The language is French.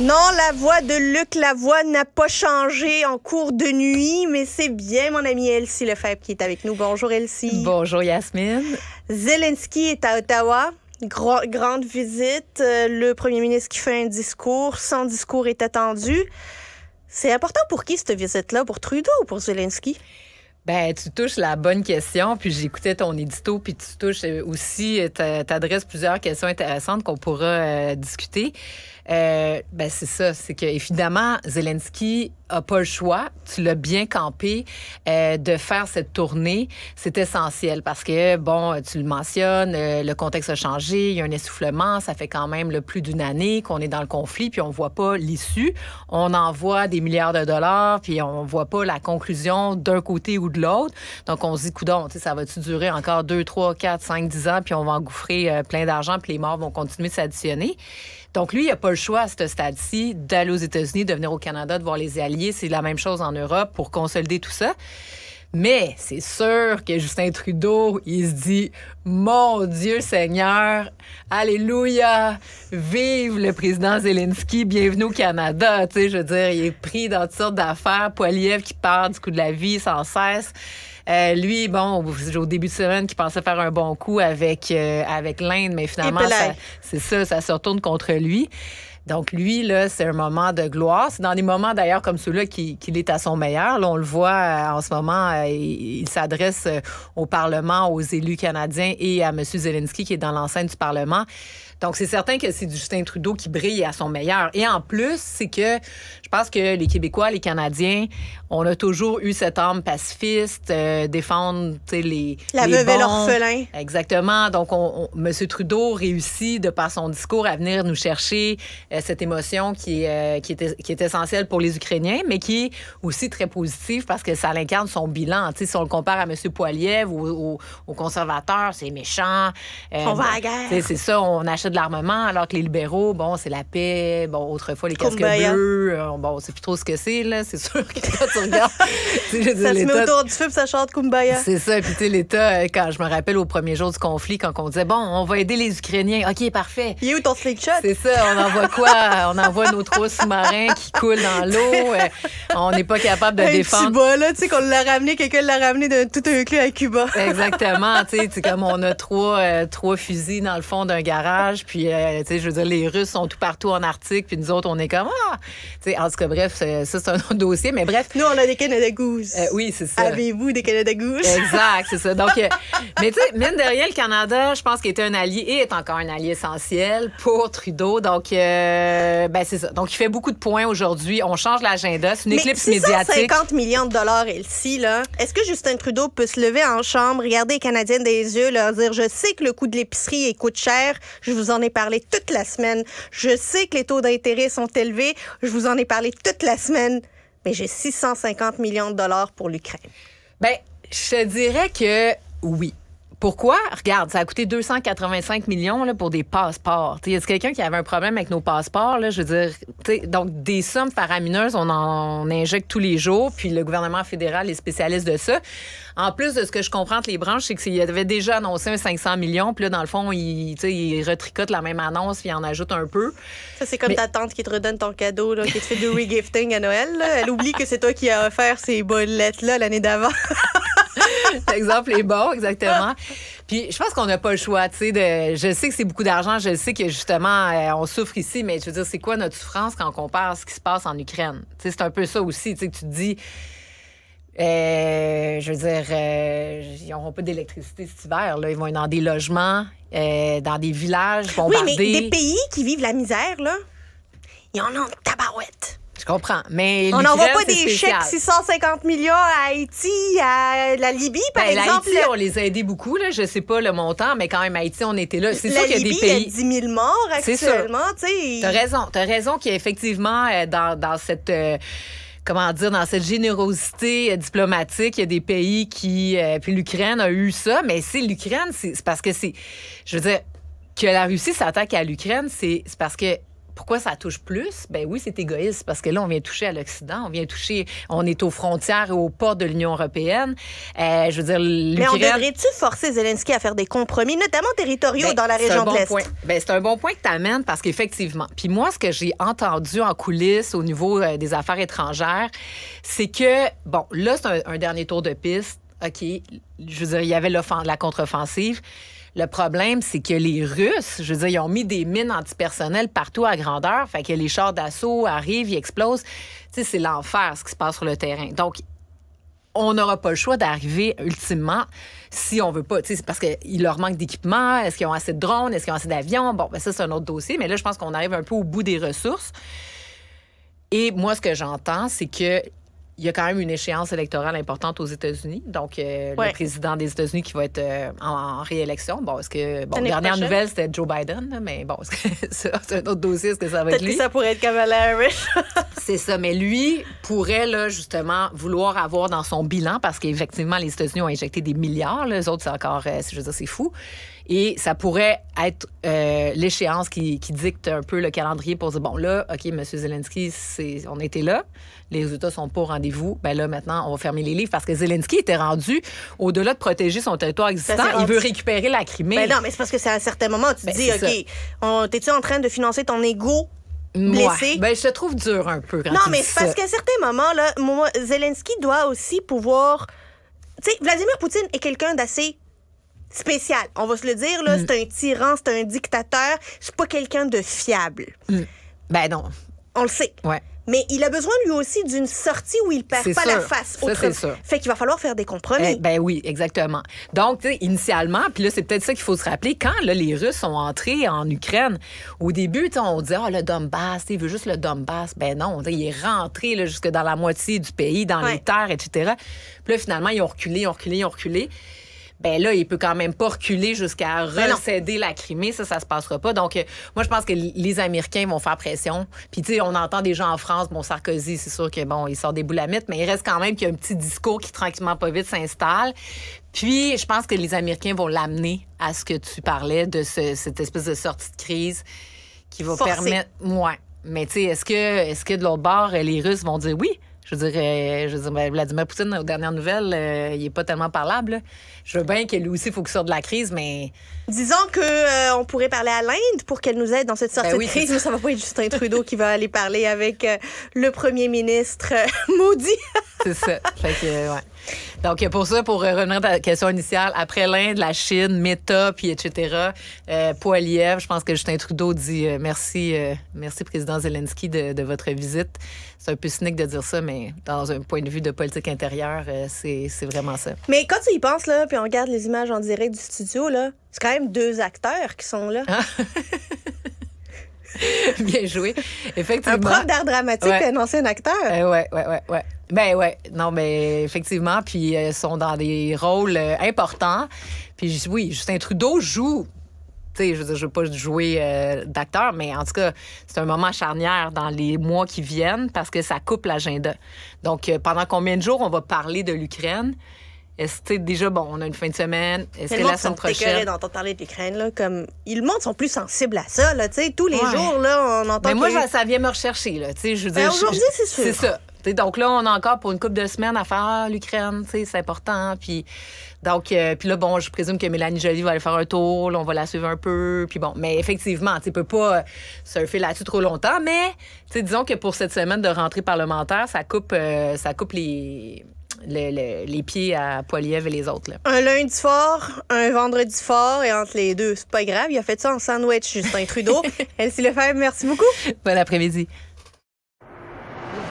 Non, la voix de Luc Lavoie n'a pas changé en cours de nuit, mais c'est bien mon ami Elsie Lefebvre qui est avec nous. Bonjour Elsie. Bonjour Yasmine. Zelensky est à Ottawa. grande visite. Euh, le premier ministre qui fait un discours. Son discours est attendu. C'est important pour qui cette visite-là? Pour Trudeau ou pour Zelensky? Ben, tu touches la bonne question, puis j'écoutais ton édito, puis tu touches aussi, euh, t'adresses plusieurs questions intéressantes qu'on pourra euh, discuter. Euh, ben c'est ça, c'est que évidemment Zelensky a pas le choix. Tu l'as bien campé euh, de faire cette tournée, c'est essentiel parce que bon, tu le mentionnes, euh, le contexte a changé, il y a un essoufflement, ça fait quand même plus d'une année qu'on est dans le conflit puis on voit pas l'issue. On envoie des milliards de dollars puis on voit pas la conclusion d'un côté ou de l'autre. Donc on se dit coudon, ça va-tu durer encore 2 3 4 5 10 ans puis on va engouffrer plein d'argent puis les morts vont continuer de s'additionner. Donc, lui, il n'a pas le choix à ce stade-ci d'aller aux États-Unis, de venir au Canada, de voir les alliés. C'est la même chose en Europe pour consolider tout ça. Mais c'est sûr que Justin Trudeau, il se dit Mon Dieu Seigneur, Alléluia, vive le président Zelensky, bienvenue au Canada. Tu sais, je veux dire, il est pris dans toutes sortes d'affaires. Poiliev qui parle du coup de la vie sans cesse. Euh, lui, bon, au début de semaine, qui pensait faire un bon coup avec, euh, avec l'Inde, mais finalement, c'est ça, ça se retourne contre lui. Donc, lui, là, c'est un moment de gloire. C'est dans des moments, d'ailleurs, comme ceux-là qu'il est à son meilleur. Là, on le voit euh, en ce moment, euh, il, s'adresse euh, au Parlement, aux élus canadiens et à M. Zelensky qui est dans l'enceinte du Parlement. Donc, c'est certain que c'est Justin Trudeau qui brille à son meilleur. Et en plus, c'est que je pense que les Québécois, les Canadiens, on a toujours eu cette âme pacifiste, défendre les. La les veuve Exactement. Donc, on, M. Trudeau réussit, de par son discours, à venir nous chercher euh, cette émotion qui est, euh, qui, qui essentielle pour les Ukrainiens, mais qui est aussi très positive parce que ça l'incarne son bilan. si on le compare à M. Poiliev ou aux conservateurs, c'est méchant. Euh, on va à la guerre. C'est ça, on achète de l'armement, alors que les libéraux, bon, c'est la paix. Bon, autrefois, les casques hein. bleus, bon, on sait plus trop ce que c'est, là. C'est sûr que quand tu regardes. ça se met autour du feu, ça chante Kumbaya. C'est ça. Puis, tu sais, l'État, quand je me rappelle au premier jour du conflit, quand on disait, bon, on va aider les Ukrainiens. OK, parfait. Il est où ton slingshot? C'est ça, on envoie on envoie nos trois sous-marins qui coulent dans l'eau. Euh, on n'est pas capable de un défendre. Petit là, tu sais, qu'on l'a ramené, quelqu'un l'a ramené de tout un clé à Cuba. Exactement. Tu sais, comme on a euh, trois, fusils dans le fond d'un garage. Puis, euh, tu sais, je veux dire, les Russes sont tout partout en Arctique. Puis nous autres, on est comme, ah! Tu sais, en tout cas, bref, ça, c'est un autre dossier. Mais bref. Nous, on a des Canada Goose. oui, c'est ça. Avez-vous des Canada gauche? Exact, c'est ça. Donc, mais tu sais, mine de rien, le Canada, je pense qu'il était un allié et est encore un allié essentiel pour Trudeau. Donc, euh, ben c'est ça. Donc, il fait beaucoup de points aujourd'hui. On change l'agenda. C'est une éclipse médiatique. 50 millions de dollars, Elsie, là. Est-ce que Justin Trudeau peut se lever en chambre, regarder les Canadiens des yeux, leur dire Je sais que le coût de l'épicerie coûte cher. Je vous en ai parlé toute la semaine. Je sais que les taux d'intérêt sont élevés. Je vous en ai parlé toute la semaine. Mais j'ai 650 millions de dollars pour l'Ukraine. Ben, je dirais que oui. Pourquoi? Regarde, ça a coûté 285 millions là, pour des passeports. y a quelqu'un qui avait un problème avec nos passeports? Là? Je veux dire, donc des sommes faramineuses, on en injecte tous les jours, puis le gouvernement fédéral est spécialiste de ça. En plus de ce que je comprends les branches, c'est qu'il avait déjà annoncé un 500 millions, puis là, dans le fond, il, il retricote la même annonce, puis en ajoute un peu. Ça, c'est comme ta tante qui te redonne ton cadeau, qui te fait du regifting à Noël. Elle oublie que c'est toi qui as offert ces bolettes-là l'année d'avant. Exemple est bon, exactement. Puis je pense qu'on n'a pas le choix, tu sais, je sais que c'est beaucoup d'argent, je sais que justement, euh, on souffre ici, mais je veux dire, c'est quoi notre souffrance quand on compare ce qui se passe en Ukraine? Tu sais, c'est un peu ça aussi, tu sais, que tu te dis... Euh, je veux dire, euh, ils n'auront pas d'électricité cet hiver. Là. Ils vont être dans des logements, dans des villages bombardés. des pays qui vivent la misère, là, ils en ont tabarouette. Je comprends. Mais on n'envoie pas des chèques 650 millions à Haïti, à la Libye, par ben, exemple. on les a aidés beaucoup. Là. Je sais pas le montant, mais quand même, Haïti, on était là. C'est sûr qu'il y a des pays. Il y a 10 000 morts actuellement. Tu as raison. Tu as raison qu'effectivement, euh, dans, cette. Euh, comment dire, dans cette générosité euh, diplomatique, il y a des pays qui... puis l'Ukraine a eu ça, mais c'est l'Ukraine, c'est parce que c'est... Je veux dire, que la Russie s'attaque à l'Ukraine, c'est parce que pourquoi ça touche plus? Ben oui, c'est égoïste parce que là, on vient toucher à l'Occident, on vient toucher, on est aux frontières et aux portes de l'Union européenne. Euh, je veux dire, Mais on devrait-tu forcer Zelensky à faire des compromis, notamment territoriaux, ben, dans la région de l'Est? Ben, c'est un bon point que tu amènes parce qu'effectivement, puis moi, ce que j'ai entendu en coulisses au niveau euh, des affaires étrangères, c'est que, bon, là, c'est un, dernier tour de piste. OK, je veux dire, il y avait la contre-offensive. Le problème, c'est que les Russes, je veux dire, ils ont mis des mines antipersonnelles partout à grandeur. Fait que les chars d'assaut arrivent, ils explosent. Tu sais, c'est l'enfer ce qui se passe sur le terrain. Donc, on n'aura pas le choix d'arriver ultimement si on veut pas. C'est parce qu'il leur manque d'équipement. Est-ce qu'ils ont assez de drones? Est-ce qu'ils ont assez d'avions? Bon, ben ça, c'est un autre dossier. Mais là, je pense qu'on arrive un peu au bout des ressources. Et moi, ce que j'entends, c'est que il y a quand même une échéance électorale importante aux États-Unis. Donc, euh, le président des États-Unis qui va être euh, en, réélection. Bon, est-ce que. Bon, dernière nouvelle, c'était Joe Biden, mais bon, c'est un autre dossier. Est-ce que ça va être. Lui? que ça pourrait être Kamala Harris. c'est ça. Mais lui pourrait, là, justement, vouloir avoir dans son bilan, parce qu'effectivement, les États-Unis ont injecté des milliards. les autres, c'est encore. Euh, je veux dire, c'est fou et ça pourrait être euh, l'échéance qui, dicte un peu le calendrier pour dire, bon, là, OK, M. Zelensky, on était là, les résultats sont pas au rendez-vous, ben là, maintenant, on va fermer les livres parce que Zelensky était rendu, au-delà de protéger son territoire existant, il veut récupérer la Crimée. Ben non, mais c'est parce que c'est à un certain moment, tu te ben, dis, OK, t'es-tu en train de financer ton ego blessé. Ben, je te trouve dur un peu quand Non, mais c'est parce qu'à certains moments, là, moi, Zelensky doit aussi pouvoir. Tu sais, Vladimir Poutine est quelqu'un d'assez spécial. On va se le dire, là, mm. c'est un tyran, c'est un dictateur. C'est pas quelqu'un de fiable. Mm. Ben non. On le sait. Mais il a besoin lui aussi d'une sortie où il perd pas la face. Ça, c'est Fait qu'il va falloir faire des compromis. Eh ben, oui, exactement. Donc initialement, puis là c'est peut-être ça qu'il faut se rappeler quand les Russes sont entrés en Ukraine. Au début, on dit ah le Donbass, il veut juste le Donbass. Ben non, il est rentré jusque dans la moitié du pays, dans les terres, etc. Puis là finalement ils ont reculé, ils ont reculé, ils ont reculé ben là, il peut quand même pas reculer jusqu'à ben recéder la Crimée. Ça, ça se passera pas. Donc, euh, moi, je pense que les Américains vont faire pression. Puis, tu sais, on entend des gens en France. Bon, Sarkozy, c'est sûr que, bon, il sort des boulamites, mais il reste quand même qu'il y a un petit discours qui, tranquillement, pas vite, s'installe. Puis, je pense que les Américains vont l'amener à ce que tu parlais de cette espèce de sortie de crise qui va permettre. Oui. Mais, tu sais, est-ce que, est -ce que de l'autre bord, les Russes vont dire oui? Je veux dire, euh, je ben, Vladimir Poutine, aux dernières nouvelles, euh, il est pas tellement parlable. Je veux bien que lui aussi, il faut qu'il sorte de la crise, mais. Disons qu'on euh, on pourrait parler à l'Inde pour qu'elle nous aide dans cette ben sortie de crise, mais ça va pas être Justin Trudeau qui va aller parler avec le premier ministre maudit. c'est ça. Fait que, donc, pour ça, pour revenir à ta question initiale, après l'Inde, la Chine, Meta, puis etc., euh, Poiliev, je pense que Justin Trudeau dit euh, merci, euh, merci, Président Zelensky, de, votre visite. C'est un peu cynique de dire ça, mais dans un point de vue de politique intérieure, euh, c'est vraiment ça. Mais quand tu y penses, là, puis on regarde les images en direct du studio, là, c'est quand même deux acteurs qui sont là. Ah. Bien joué. Effectivement. Un prof d'art dramatique et un ancien acteur. Oui, oui, Ouais. ouais, ouais ben ouais, non, mais effectivement, puis euh, ils sont dans des rôles euh, importants. Puis oui, Justin Trudeau joue. Tu sais, je veux pas jouer euh, d'acteur, mais en tout cas, c'est un moment charnière dans les mois qui viennent parce que ça coupe l'agenda. Donc, pendant combien de jours on va parler de l'Ukraine? Est-ce que déjà, bon, on a une fin de semaine, est-ce que la semaine prochaine... d'entendre parler de l'Ukraine, là, comme... Ils, le sont plus sensibles à ça, là, tu sais, tous les jours, là, on entend... Mais moi, ça vient me rechercher, là, tu sais, je veux ben, dire... aujourd'hui, c'est sûr. C'est ça donc là, on a encore pour une couple de semaines à faire l'Ukraine, c'est important. Puis donc, euh, puis là, bon, je présume que Mélanie Jolie va aller faire un tour, on va la suivre un peu. Puis bon, mais effectivement, tu peux pas euh, surfer là-dessus trop longtemps. Mais disons que pour cette semaine de rentrée parlementaire, ça coupe, euh, ça coupe les, pieds à Poiliev et les autres. Un lundi fort, un vendredi fort, et entre les deux, c'est pas grave. Il a fait ça en sandwich, Justin Trudeau. Elsie Lefebvre, merci beaucoup. Bon après-midi.